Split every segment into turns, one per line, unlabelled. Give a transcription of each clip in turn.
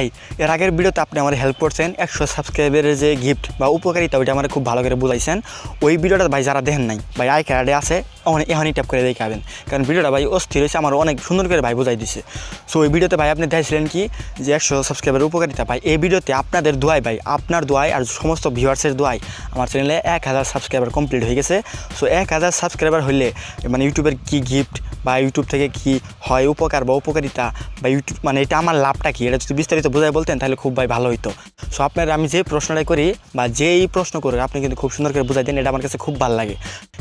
ভাই এর আগের ভিডিওতে আপনি আমার হেল্প করছেন একশো সাবস্ক্রাইবারের যে গিফট বা উপকারিতা ওইটা আমার খুব ভালো করে বুঝাইছেন ওই ভিডিওটা ভাই যারা দেখেন নাই ভাই আই ক্যারাডে আছে এখানেই ট্যাপ করে দিয়ে খাবেন কারণ ভিডিওটা ভাই অস্থির হয়েছে আমার অনেক সুন্দর করে ভাই বোঝাই দিছে সো ওই ভিডিওতে ভাই আপনি দেখাইছিলেন কি যে একশো সাবস্ক্রাইবার উপকারিতা ভাই এই ভিডিওতে আপনাদের দোয়াই ভাই আপনার দোয়াই আর সমস্ত ভিউয়ার্সের দোয়াই আমার চ্যানেলে এক হাজার সাবস্ক্রাইবার কমপ্লিট হয়ে গেছে সো এক হাজার সাবস্ক্রাইবার হলে মানে ইউটিউবের কি গিফট বা ইউটিউব থেকে কি হয় উপকার বা উপকারিতা বা ইউটিউব মানে এটা আমার লাভটা কি এটা যদি বিস্তারিত বোঝায় বলতেন তাহলে খুব ভাই ভালো হইতো সো আপনার আমি যে প্রশ্নটা করি বা যেই প্রশ্ন করি আপনি কিন্তু খুব সুন্দর করে বোঝাই দেন এটা আমার কাছে খুব ভালো লাগে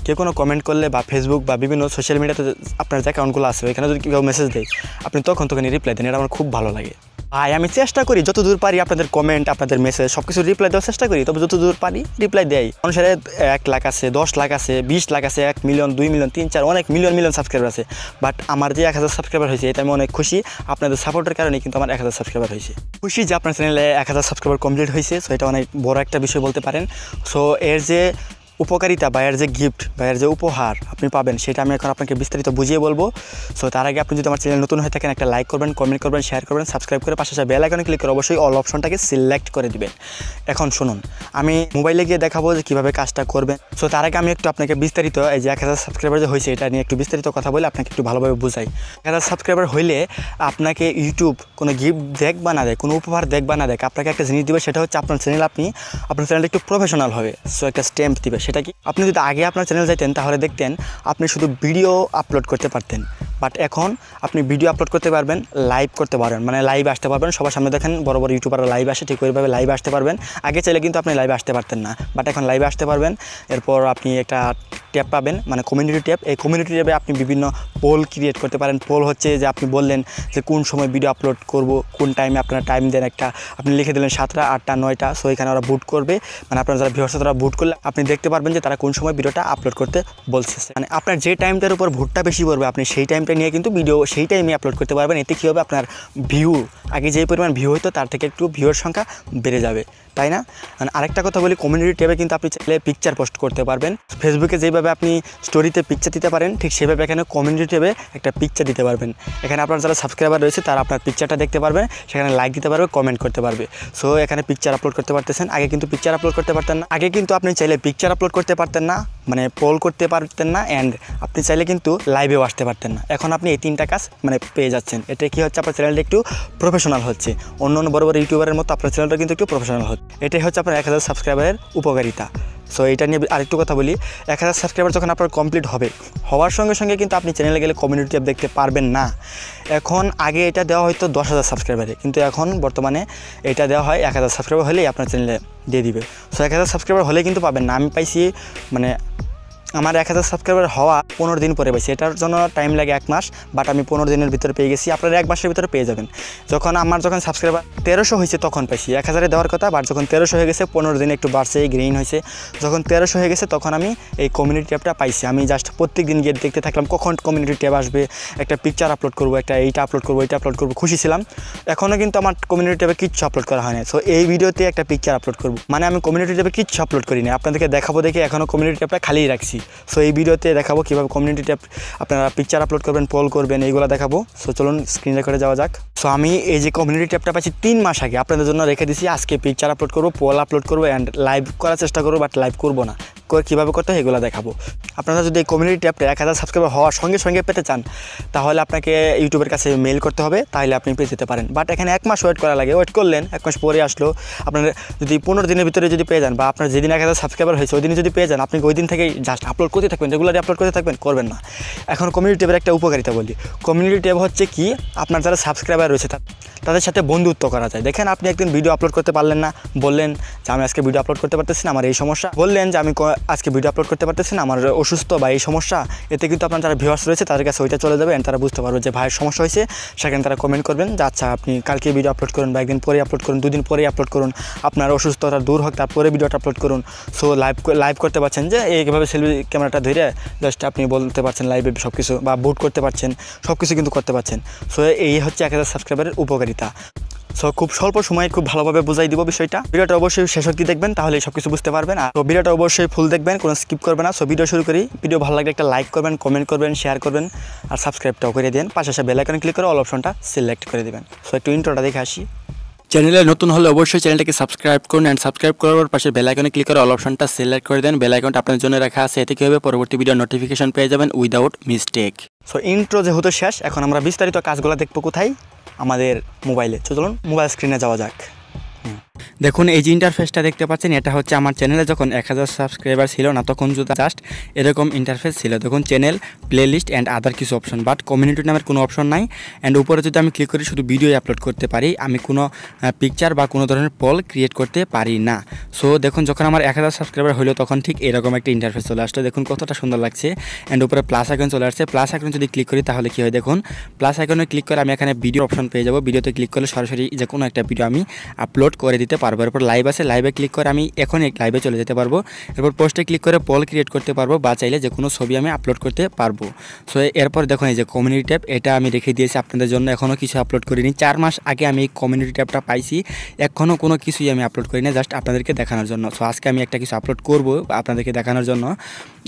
কেউ কোনো কমেন্ট করলে বা ফেসবুক বা বিভিন্ন সোশ্যাল মিডিয়াতে আপনার যে অ্যাকাউন্টগুলো আছে ওইখানে যদি কেউ মেসেজ দেয় আপনি তখন তখন রিপ্লাই দেন এটা আমার খুব ভালো লাগে ভাই আমি চেষ্টা করি যত দূর পারি আপনাদের কমেন্ট আপনাদের মেসেজ সব কিছু রিপ্লাই দেওয়ার চেষ্টা করি তবে যত দূর পারি রিপ্লাই দেয় মানুষের এক লাখ আছে দশ লাখ আছে বিশ লাখ আছে এক মিলিয়ন দুই মিলিয়ন তিন চার অনেক মিলিয়ন মিলিয়ন সাবস্ক্রাইবার আছে বাট আমার যে এক হাজার সাবস্ক্রাইবার হয়েছে এটা আমি অনেক খুশি আপনাদের সাপোর্টের কারণে কিন্তু আমার এক হাজার সাবস্ক্রাইবার হয়েছে খুশি যে আপনার চ্যানেলে এক হাজার সাবস্ক্রাইবার কমপ্লিট হয়েছে সো এটা অনেক বড় একটা বিষয় বলতে পারেন সো এর যে উপকারিতা বা এর যে গিফট বা এর যে উপহার আপনি পাবেন সেটা আমি এখন আপনাকে বিস্তারিত বুঝিয়ে বলবো সো তার আগে আপনি যদি আমার চ্যানেল নতুন হয়ে থাকেন একটা লাইক করবেন কমেন্ট করবেন শেয়ার করবেন সাবস্ক্রাইব করে পাশে বেল আইকনে ক্লিক করে অবশ্যই অল অপশনটাকে সিলেক্ট করে দিবেন এখন শুনুন আমি মোবাইলে গিয়ে দেখাবো যে কীভাবে কাজটা করবেন সো তার আগে আমি একটু আপনাকে বিস্তারিত এই যে এক হাজার সাবস্ক্রাইবার যে হয়েছে এটা নিয়ে একটু বিস্তারিত কথা বলে আপনাকে একটু ভালোভাবে বুঝাই এক হাজার সাবস্ক্রাইবার হইলে আপনাকে ইউটিউব কোনো গিফট দেখ বা না দেয় কোনো উপহার দেখ বা না দেখ আপনাকে একটা জিনিস দিবে সেটা হচ্ছে আপনার চ্যানেল আপনি আপনার চ্যানেলটা একটু প্রফেশনাল হবে সো একটা স্ট্যাম্প দিবে সেটা কি আপনি যদি আগে আপনার চ্যানেল যাইতেন তাহলে দেখতেন আপনি শুধু ভিডিও আপলোড করতে পারতেন বাট এখন আপনি ভিডিও আপলোড করতে পারবেন লাইভ করতে পারবেন মানে লাইভ আসতে পারবেন সবার সামনে দেখেন বড় বড় ইউটিউবাররা লাইভ আসে ঠিক ওইভাবে লাইভ আসতে পারবেন আগে চাইলে কিন্তু আপনি লাইভ আসতে পারতেন না বাট এখন লাইভ আসতে পারবেন এরপর আপনি একটা ট্যাপ পাবেন মানে কমিউনিটি ট্যাব এই কমিউনিটি ট্যাপে আপনি বিভিন্ন পোল ক্রিয়েট করতে পারেন পোল হচ্ছে যে আপনি বললেন যে কোন সময় ভিডিও আপলোড করব কোন টাইমে আপনার টাইম দেন একটা আপনি লিখে দিলেন সাতটা আটটা নয়টা সো এখানে ওরা বুট করবে মানে আপনার যারা ভিউর্স তারা বুট করলে আপনি দেখতে পারবেন যে তারা কোন সময় ভিডিওটা আপলোড করতে বলছে মানে আপনার যে টাইমটার উপর ভোটটা বেশি পড়বে আপনি সেই টাইম টাইমটা নিয়ে কিন্তু ভিডিও সেই টাইমে আপলোড করতে পারবেন এতে কী হবে আপনার ভিউ আগে যে পরিমাণ ভিউ হতো তার থেকে একটু ভিউর সংখ্যা বেড়ে যাবে তাই না আরেকটা কথা বলি কমিউনিটি ট্যাবে কিন্তু আপনি চাইলে পিকচার পোস্ট করতে পারবেন ফেসবুকে যেভাবে আপনি স্টোরিতে পিকচার দিতে পারেন ঠিক সেভাবে এখানে কমিউনিটি ট্যাবে একটা পিকচার দিতে পারবেন এখানে আপনার যারা সাবস্ক্রাইবার রয়েছে তারা আপনার পিকচারটা দেখতে পারবেন সেখানে লাইক দিতে পারবে কমেন্ট করতে পারবে সো এখানে পিকচার আপলোড করতে পারতেছেন আগে কিন্তু পিকচার আপলোড করতে পারতেন না আগে কিন্তু আপনি চাইলে পিকচার আপলোড করতে পারতেন না মানে পোল করতে পারতেন না অ্যান্ড আপনি চাইলে কিন্তু লাইভেও আসতে পারতেন না এখন আপনি এই তিনটা কাজ মানে পেয়ে যাচ্ছেন এটা কি হচ্ছে আপনার চ্যানেলটা একটু প্রফেশনাল হচ্ছে অন্য অন্য বড় বড় ইউটিউবারের মতো আপনার চ্যানেলটা কিন্তু একটু প্রফেশনাল হচ্ছে এটাই হচ্ছে আপনার এক হাজার সাবস্ক্রাইবারের উপকারিতা সো এটা নিয়ে আরেকটু কথা বলি এক হাজার সাবস্ক্রাইবার যখন আপনার কমপ্লিট হবে হওয়ার সঙ্গে সঙ্গে কিন্তু আপনি চ্যানেলে গেলে কমিউনিটি অ্যাপ দেখতে পারবেন না এখন আগে এটা দেওয়া হয়তো দশ হাজার সাবস্ক্রাইবারে কিন্তু এখন বর্তমানে এটা দেওয়া হয় এক হাজার সাবস্ক্রাইবার হলেই আপনার চ্যানেলে দিয়ে দিবে সো এক হাজার সাবস্ক্রাইবার হলে কিন্তু পাবেন না আমি পাইছি মানে আমার এক হাজার সাবস্ক্রাইবার হওয়া পনেরো দিন পরে পেয়েছি এটার জন্য টাইম লাগে এক মাস বাট আমি পনেরো দিনের ভিতরে পেয়ে গেছি আপনারা এক মাসের ভিতরে পেয়ে যাবেন যখন আমার যখন সাবস্ক্রাইবার তেরোশো হয়েছে তখন পাইছি এক হাজারে দেওয়ার কথা বাট যখন তেরোশো হয়ে গেছে পনেরো দিন একটু বাড়ছে গ্রেইন হয়েছে যখন তেরোশো হয়ে গেছে তখন আমি এই কমিউনিটি ট্যাবটা পাইছি আমি জাস্ট প্রত্যেক দিন গিয়ে দেখতে থাকলাম কখন কমিউনিটি ট্যাব আসবে একটা পিকচার আপলোড করবো একটা এইটা আপলোড করবো এইটা আপলোড করবো খুশি ছিলাম এখনও কিন্তু আমার কমিউনিটি ট্যাবে কিচ্ছু আপলোড করা হয়নি সো এই ভিডিওতে একটা পিকচার আপলোড করবো মানে আমি কমিউনিটি ট্যাবে কিচ্ছু আপলোড করিনি আপনাদেরকে দেখাবো দেখে এখনও কমিউনিটি ট্যাবটা খালিই রাখছি সো এই ভিডিওতে দেখাবো কীভাবে কমিউনিটিতে আপনারা পিকচার আপলোড করবেন পোল করবেন এইগুলো দেখাবো সো চলুন স্ক্রিন রেকর্ডে যাওয়া যাক সো আমি এই যে কমিউনিটি ট্যাপটা পাচ্ছি তিন মাস আগে আপনাদের জন্য রেখে দিছি আজকে পিকচার আপলোড করবো পোল আপলোড করবো অ্যান্ড লাইভ করার চেষ্টা করবো বাট লাইভ করবো না কীভাবে করতে হয় এগুলো দেখাবো আপনারা যদি এই কমিউনিটি ট্যাবটা এক হাজার সাবস্ক্রাইবার হওয়ার সঙ্গে সঙ্গে পেতে চান তাহলে আপনাকে ইউটিউবের কাছে মেল করতে হবে তাহলে আপনি পেয়ে যেতে পারেন বাট এখানে এক মাস ওয়েট করা লাগে ওয়েট করলেন এক মাস পরে আসলো আপনার যদি পনেরো দিনের ভিতরে যদি পেয়ে যান বা আপনার যেদিন এক হাজার সাবস্ক্রাইবার হয়েছে ওই দিন যদি পেয়ে যান আপনি ওই দিন থেকেই জাস্ট আপলোড করতে থাকবেন রেগুলারই আপলোড করতে থাকবেন করবেন না এখন কমিউনিটি ট্যাবের একটা উপকারিতা বলি কমিউনিটি ট্যাব হচ্ছে কি আপনার যারা সাবস্ক্রাইবার রয়েছে তাদের সাথে বন্ধুত্ব করা যায় দেখেন আপনি একদিন ভিডিও আপলোড করতে পারলেন না বললেন যে আমি আজকে ভিডিও আপলোড করতে পারতেছি না আমার এই সমস্যা বললেন যে আমি আজকে ভিডিও আপলোড করতে পারতেছেন আমার অসুস্থ বা এই সমস্যা এতে কিন্তু আপনার যারা ভিউয়ার্স রয়েছে তাদের কাছে ওইটা চলে যাবে তারা বুঝতে পারবে যে ভাইয়ের সমস্যা হয়েছে সেখানে তারা কমেন্ট করবেন যে আচ্ছা আপনি কালকে ভিডিও আপলোড করুন বা একদিন পরে আপলোড করুন দুদিন পরে আপলোড করুন আপনার অসুস্থতা দূর হোক তারপরে ভিডিওটা আপলোড করুন সো লাইভ লাইভ করতে পারছেন যে এইভাবে সেলফি ক্যামেরাটা ধরে জাস্ট আপনি বলতে পারছেন লাইভে সব কিছু বা বুট করতে পারছেন সব কিছু কিন্তু করতে পারছেন সো এই হচ্ছে এক হাজার সাবস্ক্রাইবারের উপকারিতা সো খুব স্বল্প সময়ে খুব ভালোভাবে বুঝাই দিব বিষয়টা ভিডিওটা অবশ্যই শেষ অব্দি দেখবেন তাহলে সব কিছু বুঝতে পারবেন আর ভিডিওটা অবশ্যই ফুল দেখবেন কোনো স্কিপ করবে না সো ভিডিও শুরু করি ভিডিও ভালো লাগলে একটা লাইক করবেন কমেন্ট করবেন শেয়ার করবেন আর সাবস্ক্রাইবটাও করে দেন পাশে আসে বেলাইকন ক্লিক করে অল অপশনটা সিলেক্ট করে দেবেন সো একটু ইন্ট্রোটা দেখে আসি চ্যানেলে নতুন হলে অবশ্যই চ্যানেলটাকে সাবস্ক্রাইব করুন অ্যান্ড সাবস্ক্রাইব করার পাশে বেলাইকনে ক্লিক করে অল অপশনটা সিলেক্ট করে দেন বেলাইকনটা আপনার জন্য রাখা আছে এতে কী হবে পরবর্তী ভিডিও নোটিফিকেশন পেয়ে যাবেন উইদাউট মিস্টেক সো ইন্ট্রো যেহেতু শেষ এখন আমরা বিস্তারিত কাজগুলো দেখবো কোথায় আমাদের মোবাইলে চলুন মোবাইল স্ক্রিনে যাওয়া যাক দেখুন এই যে ইন্টারফেসটা দেখতে পাচ্ছেন এটা হচ্ছে আমার চ্যানেলে যখন এক হাজার সাবস্ক্রাইবার ছিল না তখন যদি জাস্ট এরকম ইন্টারফেস ছিল দেখুন চ্যানেল প্লেলিস্ট অ্যান্ড আদার কিছু অপশন বাট কমিউনিটি নামের কোনো অপশন নাই অ্যান্ড উপরে যদি আমি ক্লিক করি শুধু ভিডিও আপলোড করতে পারি আমি কোনো পিকচার বা কোনো ধরনের পল ক্রিয়েট করতে পারি না সো দেখুন যখন আমার এক হাজার সাবস্ক্রাইবার হলো তখন ঠিক এরকম একটা ইন্টারফেস চলে আসলো দেখুন কতটা সুন্দর লাগছে অ্যান্ড উপরে প্লাস আইকন চলে আসছে প্লাস আইকন যদি ক্লিক করি তাহলে কী হয় দেখুন প্লাস আইকনে ক্লিক করে আমি এখানে ভিডিও অপশন পেয়ে যাবো ভিডিওতে ক্লিক করলে সরাসরি যে কোনো একটা ভিডিও আমি আপলোড করে দিতে দিতে পারবো এরপর লাইভ আছে লাইভে ক্লিক করে আমি এখন লাইভে চলে যেতে পারবো এরপর পোস্টে ক্লিক করে পল ক্রিয়েট করতে পারবো বা চাইলে যে কোনো ছবি আমি আপলোড করতে পারবো সো এরপর দেখুন এই যে কমিউনিটি ট্যাব এটা আমি রেখে দিয়েছি আপনাদের জন্য এখনও কিছু আপলোড করিনি চার মাস আগে আমি এই কমিউনিটি ট্যাবটা পাইছি এখনও কোনো কিছুই আমি আপলোড করি না জাস্ট আপনাদেরকে দেখানোর জন্য সো আজকে আমি একটা কিছু আপলোড করবো আপনাদেরকে দেখানোর জন্য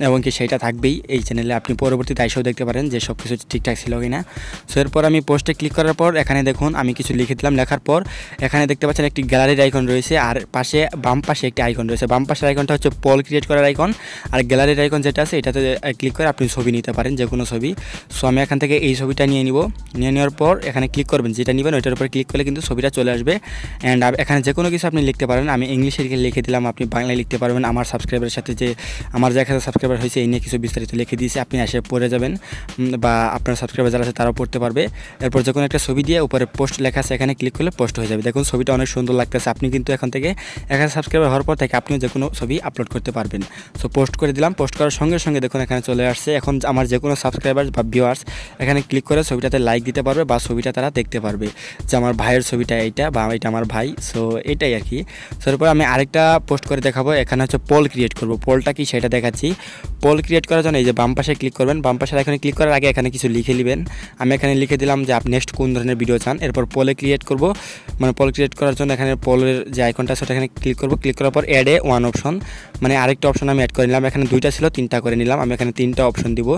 এবং কি সেটা থাকবেই এই চ্যানেলে আপনি পরবর্তী দায়সেও দেখতে পারেন যে সব কিছু ঠিকঠাক ছিল কি না সো এরপর আমি পোস্টে ক্লিক করার পর এখানে দেখুন আমি কিছু লিখে দিলাম লেখার পর এখানে দেখতে পাচ্ছেন একটি গ্যালারি আইকন রয়েছে আর পাশে বাম পাশে একটি আইকন রয়েছে বাম পাশের আইকনটা হচ্ছে পল ক্রিয়েট করার আইকন আর গ্যালারির আইকন যেটা আছে এটাতে ক্লিক করে আপনি ছবি নিতে পারেন যে কোনো ছবি সো আমি এখান থেকে এই ছবিটা নিয়ে নিব নিয়ে নেওয়ার পর এখানে ক্লিক করবেন যেটা নেবেন ওইটার উপরে ক্লিক করলে কিন্তু ছবিটা চলে আসবে অ্যান্ড এখানে যে কোনো কিছু আপনি লিখতে পারেন আমি ইংলিশে লিখে দিলাম আপনি বাংলায় লিখতে পারবেন আমার সাবস্ক্রাইবারের সাথে যে আমার যে সাবস্ক্রাইবার হয়েছে এই নিয়ে কিছু বিস্তারিত লিখে দিয়েছে আপনি এসে পড়ে যাবেন বা আপনার সাবস্ক্রাইবার যারা আছে তারাও পড়তে পারবে এরপর যখন একটা ছবি দিয়ে উপরে পোস্ট লেখা আছে এখানে ক্লিক করলে পোস্ট হয়ে যাবে দেখুন ছবিটা অনেক সুন্দর লাগতেছে আপনি কিন্তু এখন থেকে এক হাজার সাবস্ক্রাইবার হওয়ার পর থেকে আপনিও যে কোনো ছবি আপলোড করতে পারবেন সো পোস্ট করে দিলাম পোস্ট করার সঙ্গে সঙ্গে দেখুন এখানে চলে আসছে এখন আমার যে কোনো সাবস্ক্রাইবার বা ভিউয়ার্স এখানে ক্লিক করে ছবিটাতে লাইক দিতে পারবে বা ছবিটা তারা দেখতে পারবে যে আমার ভাইয়ের ছবিটা এইটা বা এটা আমার ভাই সো এটাই আর কি সো এরপর আমি আরেকটা পোস্ট করে দেখাবো এখানে হচ্ছে পোল ক্রিয়েট করব পোলটা কি সেটা দেখাচ্ছি পোল ক্রিয়েট করার জন্য এই যে বাম পাশে ক্লিক করবেন বাম পাশে এখানে ক্লিক করার আগে এখানে কিছু লিখে নেবেন আমি এখানে লিখে দিলাম যে আপনি নেক্সট কোন ধরনের ভিডিও চান এরপর পোলে ক্রিয়েট করব মানে পোল ক্রিয়েট করার জন্য এখানে পোল কলের যে আইকনটা সেটা এখানে ক্লিক করবো ক্লিক করার পর অ্যাডে ওয়ান অপশন মানে আরেকটা অপশন আমি অ্যাড করে নিলাম এখানে দুইটা ছিল তিনটা করে নিলাম আমি এখানে তিনটা অপশন দিব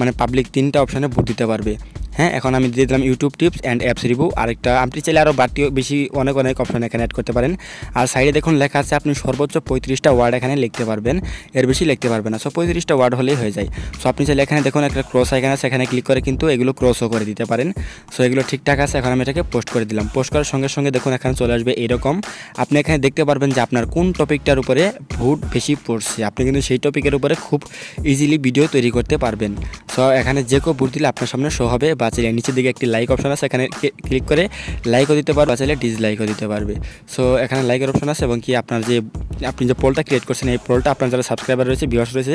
মানে পাবলিক তিনটা অপশানে ভোট দিতে পারবে হ্যাঁ এখন আমি দিয়ে দিলাম YouTube tips and apps review আরেকটা আপনি চাইলে আরও বাড়তি বেশি অনেক অনেক অপশন এখানে অ্যাড করতে পারেন আর সাইডে দেখুন লেখা আছে আপনি সর্বোচ্চ পঁয়ত্রিশটা ওয়ার্ড এখানে লিখতে পারবেন এর বেশি লিখতে পারবেন না সো পঁয়ত্রিশটা ওয়ার্ড হলেই হয়ে যায় সো আপনি চাইলে এখানে দেখুন একটা ক্রস এখানে সেখানে ক্লিক করে কিন্তু এগুলো ক্রসও করে দিতে পারেন সো এগুলো ঠিকঠাক আছে এখন আমি এটাকে পোস্ট করে দিলাম পোস্ট করার সঙ্গে সঙ্গে দেখুন এখানে চলে আসবে এরকম আপনি এখানে দেখতে পারবেন যে আপনার কোন টপিকটার উপরে ভোট বেশি পড়ছে আপনি কিন্তু সেই টপিকের উপরে খুব ইজিলি ভিডিও তৈরি করতে পারবেন সো এখানে যে কেউ ভোট দিলে আপনার সামনে শো হবে বা নিচের দিকে একটি লাইক অপশন আছে এখানে ক্লিক করে লাইকও দিতে পারবে বা চাইলে ডিসলাইকও দিতে পারবে সো এখানে লাইকের অপশন আছে এবং কি আপনার যে আপনি যে পোলটা ক্রিয়েট করছেন এই পোলটা আপনার যারা সাবস্ক্রাইবার রয়েছে ভিউয়ার্স রয়েছে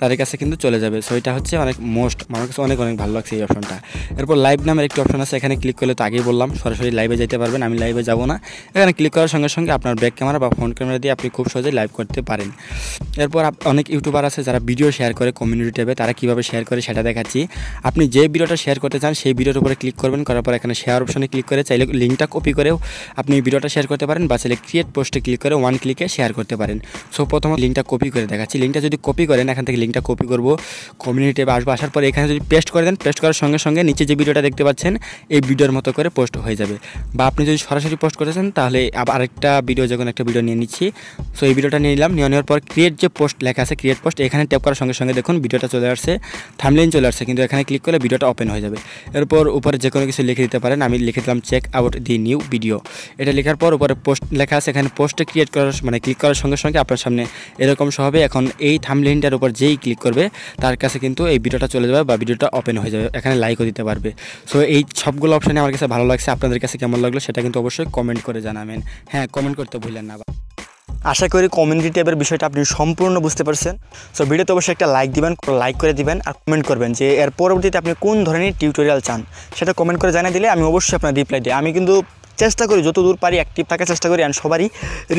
তাদের কাছে কিন্তু চলে যাবে সো এটা হচ্ছে অনেক মোস্ট আমার কাছে অনেক অনেক ভালো লাগছে এই অপশনটা এরপর লাইভ নামের একটি অপশন আছে এখানে ক্লিক করলে তো আগেই বললাম সরাসরি লাইভে যেতে পারবেন আমি লাইভে যাব না এখানে ক্লিক করার সঙ্গে সঙ্গে আপনার ব্যাক ক্যামেরা বা ফোন ক্যামেরা দিয়ে আপনি খুব সহজে লাইভ করতে পারেন এরপর অনেক ইউটিউবার আছে যারা ভিডিও শেয়ার করে কমিউনিটি ট্যাবে তারা কীভাবে শেয়ার করে সেটা দেখাচ্ছি আপনি যে ভিডিওটা শেয়ার করতে চান চান সেই ভিডিওর উপরে ক্লিক করবেন করার পর এখানে শেয়ার অপশনে ক্লিক করে চাইলে লিঙ্কটা কপি করেও আপনি ভিডিওটা শেয়ার করতে পারেন বা চাইলে ক্রিয়েট পোস্টে ক্লিক করে ওয়ান ক্লিকে শেয়ার করতে পারেন সো প্রথম লিঙ্কটা কপি করে দেখাচ্ছি লিঙ্কটা যদি কপি করেন এখান থেকে লিঙ্কটা কপি করবো কমিউনিটি আসবো আসার পরে এখানে যদি পেস্ট করে দেন পেস্ট করার সঙ্গে সঙ্গে নিচে যে ভিডিওটা দেখতে পাচ্ছেন এই ভিডিওর মতো করে পোস্ট হয়ে যাবে বা আপনি যদি সরাসরি পোস্ট করেছেন তাহলে তাহলে আরেকটা ভিডিও যখন একটা ভিডিও নিয়ে নিচ্ছি সো এই ভিডিওটা নিয়ে নিলাম নিয়ে নেওয়ার পর ক্রিয়েট যে পোস্ট লেখা আছে ক্রিয়েট পোস্ট এখানে ট্যাপ করার সঙ্গে সঙ্গে দেখুন ভিডিওটা চলে আসছে থামলেন চলে আসছে কিন্তু এখানে ক্লিক করলে ভিডিওটা ওপেন হয়ে যাবে এরপর উপরে যে কোনো কিছু লিখে দিতে পারেন আমি লিখে দিলাম check out the new video এটা লেখার পর উপরে পোস্ট লেখা আছে এখানে পোস্টে ক্রিয়েট করার মানে ক্লিক করার সঙ্গে সঙ্গে আপনার সামনে এরকম সহ হবে এখন এই থামলিনটার উপর যেই ক্লিক করবে তার কাছে কিন্তু এই ভিডিওটা চলে যাবে বা ভিডিওটা ওপেন হয়ে যাবে এখানে লাইকও দিতে পারবে সো এই সবগুলো অপশানে আমার কাছে ভালো লাগছে আপনাদের কাছে কেমন লাগলো সেটা কিন্তু অবশ্যই কমেন্ট করে জানাবেন হ্যাঁ কমেন্ট করতে ভুলেন না আশা করি কমিউনিটি ট্যাবের বিষয়টা আপনি সম্পূর্ণ বুঝতে পারছেন সো ভিডিওতে অবশ্যই একটা লাইক দিবেন লাইক করে দিবেন আর কমেন্ট করবেন যে এর পরবর্তীতে আপনি কোন ধরনের টিউটোরিয়াল চান সেটা কমেন্ট করে জানিয়ে দিলে আমি অবশ্যই আপনার রিপ্লাই দিই আমি কিন্তু চেষ্টা করি যত দূর পারি অ্যাক্টিভ থাকার চেষ্টা করি অ্যান্ড সবারই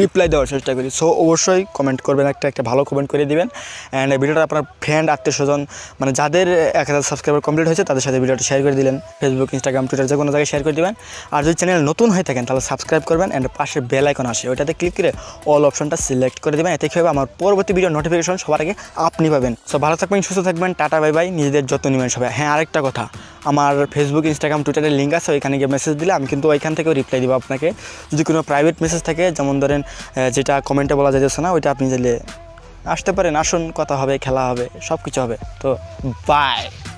রিপ্লাই দেওয়ার চেষ্টা করি সো অবশ্যই কমেন্ট করবেন একটা একটা ভালো কমেন্ট করে দিবেন অ্যান্ড ভিডিওটা আপনার ফ্রেন্ড আত্মীয় স্বজন মানে যাদের এক হাজার সাবস্ক্রাইবার কমপ্লিট হয়েছে তাদের সাথে ভিডিওটা শেয়ার করে দিলেন ফেসবুক ইনস্টাগ্রাম টুইটার যে কোনো জায়গায় শেয়ার করে দেবেন আর যদি চ্যানেল নতুন হয়ে থাকেন তাহলে সাবস্ক্রাইব করবেন অ্যান্ড পাশে বেল আইকন আসে ওইটাতে ক্লিক করে অল অপশনটা সিলেক্ট করে দেবেন এতে কী হবে আমার পরবর্তী ভিডিও নোটিফিকেশন সবার আগে আপনি পাবেন সো ভালো থাকবেন সুস্থ থাকবেন টাটা বাই বাই নিজেদের যত্ন নেবেন সবাই হ্যাঁ আরেকটা কথা আমার ফেসবুক ইনস্টাগ্রাম টুইটারের লিঙ্ক আছে ওইখানে গিয়ে মেসেজ দিলে আমি কিন্তু ওইখান থেকেও রিপ্লাই দিব আপনাকে যদি কোনো প্রাইভেট মেসেজ থাকে যেমন ধরেন যেটা কমেন্টে বলা যাইতেছে না ওইটা আপনি চাইলে আসতে পারেন আসুন কথা হবে খেলা হবে সব কিছু হবে তো বাই